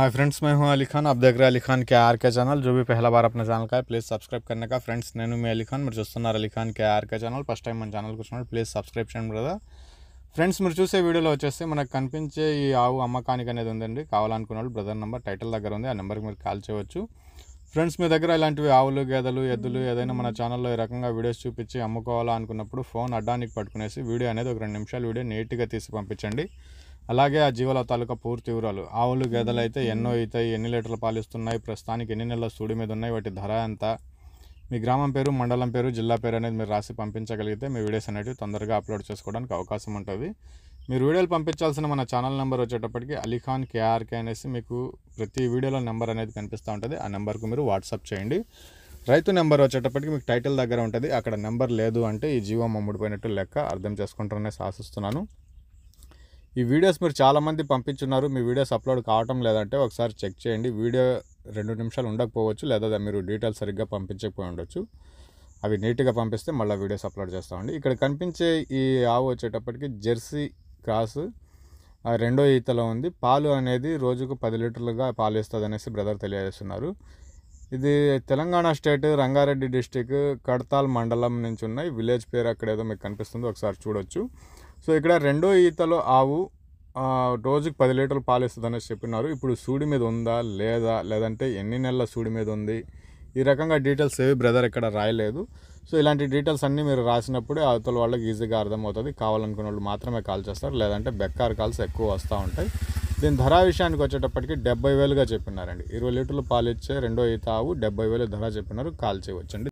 hi friends मैं हूं अली खान आप देख रहे हैं अली खान के आर के चैनल जो भी पहला बार अपना ఛానల్ का ప్లీజ్ సబ్స్క్రైబ్ करने का ఫ్రెండ్స్ నేను మీ అలీ ఖాన్ మీరు చూస్తున్నారు అలీ ఖాన్ के आर के ఛానల్ ఫస్ట్ టైం మన ఛానల్కి వచ్చినప్పుడు ప్లీజ్ సబ్స్క్రైబ్ చేయండి బ్రదర్ ఫ్రెండ్స్ మీరు చూసే వీడియోలో వచ్చేస్తే మనకు కనిపించే ఈ ఆవు అమ్మకానికి అనేది ఉందండి కావాలనుకున్న వాళ్ళు బ్రదర్ నెంబర్ టైటిల్ దగ్గర ఉంది ఆ నెంబర్కి మీరు కాల్ చేయవచ్చు ఫ్రెండ్స్ మీ దగ్గర ఇలాంటివి ఆవులు గేదెలు ఎద్దులు ఏదైనా మన ఛానల్లో ఈ రకంగా వీడియోస్ చూపించి అమ్ముకోవాలా అనుకున్నప్పుడు ఫోన్ అడ్డానికి పట్టుకునేసి వీడియో అనేది ఒక రెండు నిమిషాలు వీడియో నీట్గా తీసి పంపించండి అలాగే ఆ జీవల తాలూకా పూర్తి వివరాలు ఆవులు గేదెలు అయితే ఎన్నో అవుతాయి ఎన్ని లీటర్లు పాలిస్తున్నాయి ప్రస్తుతానికి ఎన్ని నెలల సూడి మీద ఉన్నాయి వాటి ధర ఎంత మీ గ్రామం పేరు మండలం పేరు జిల్లా పేరు అనేది మీరు రాసి పంపించగలిగితే మీ వీడియోస్ అనేవి తొందరగా అప్లోడ్ చేసుకోవడానికి అవకాశం ఉంటుంది మీరు వీడియోలు పంపించాల్సిన మన ఛానల్ నెంబర్ వచ్చేటప్పటికి అలీఖాన్ కేఆర్కే అనేసి మీకు ప్రతి వీడియోలో నెంబర్ అనేది కనిపిస్తూ ఉంటుంది ఆ నెంబర్కు మీరు వాట్సాప్ చేయండి రైతు నెంబర్ వచ్చేటప్పటికి మీకు టైటిల్ దగ్గర ఉంటుంది అక్కడ నెంబర్ లేదు అంటే ఈ జీవం అమ్ముడిపోయినట్టు లెక్క అర్థం చేసుకుంటారనేసి ఆశిస్తున్నాను ఈ వీడియోస్ మీరు చాలామంది పంపించున్నారు మీ వీడియోస్ అప్లోడ్ కావటం లేదంటే ఒకసారి చెక్ చేయండి వీడియో రెండు నిమిషాలు ఉండకపోవచ్చు లేదా మీరు డీటెయిల్స్ సరిగ్గా పంపించకపోయి ఉండొచ్చు అవి నీట్గా పంపిస్తే మళ్ళీ వీడియోస్ అప్లోడ్ చేస్తామండి ఇక్కడ కనిపించే ఈ ఆవు వచ్చేటప్పటికి జెర్సీ క్రాస్ రెండో ఈతలో ఉంది పాలు అనేది రోజుకు పది లీటర్లుగా పాలు ఇస్తుంది అనేసి బ్రదర్ తెలియజేస్తున్నారు ఇది తెలంగాణ స్టేట్ రంగారెడ్డి డిస్టిక్ కడతాల్ మండలం నుంచి ఉన్నాయి విలేజ్ పేరు అక్కడ ఏదో మీకు కనిపిస్తుందో ఒకసారి చూడొచ్చు సో ఇక్కడ రెండో ఈతలో ఆవు రోజుకి పది లీటర్లు పాలు అనేసి చెప్పినారు ఇప్పుడు సూడి మీద ఉందా లేదా లేదంటే ఎన్ని నెలల సూడి మీద ఉంది ఈ రకంగా డీటెయిల్స్ ఏవి బ్రదర్ ఇక్కడ రాయలేదు సో ఇలాంటి డీటెయిల్స్ అన్నీ మీరు రాసినప్పుడే అవతల వాళ్ళకి ఈజీగా అర్థమవుతుంది కావాలనుకున్న వాళ్ళు మాత్రమే కాల్ చేస్తారు లేదంటే బెక్కార్ కాల్స్ ఎక్కువ వస్తూ ఉంటాయి దీని ధర విషయానికి వచ్చేటప్పటికి డెబ్బై వేలుగా చెప్పినారండి ఇరవై లీటర్లు పాలు ఇచ్చే రెండో ఈత ఆవు డెబ్బై వేలు ధర చెప్పినారు కాల్చి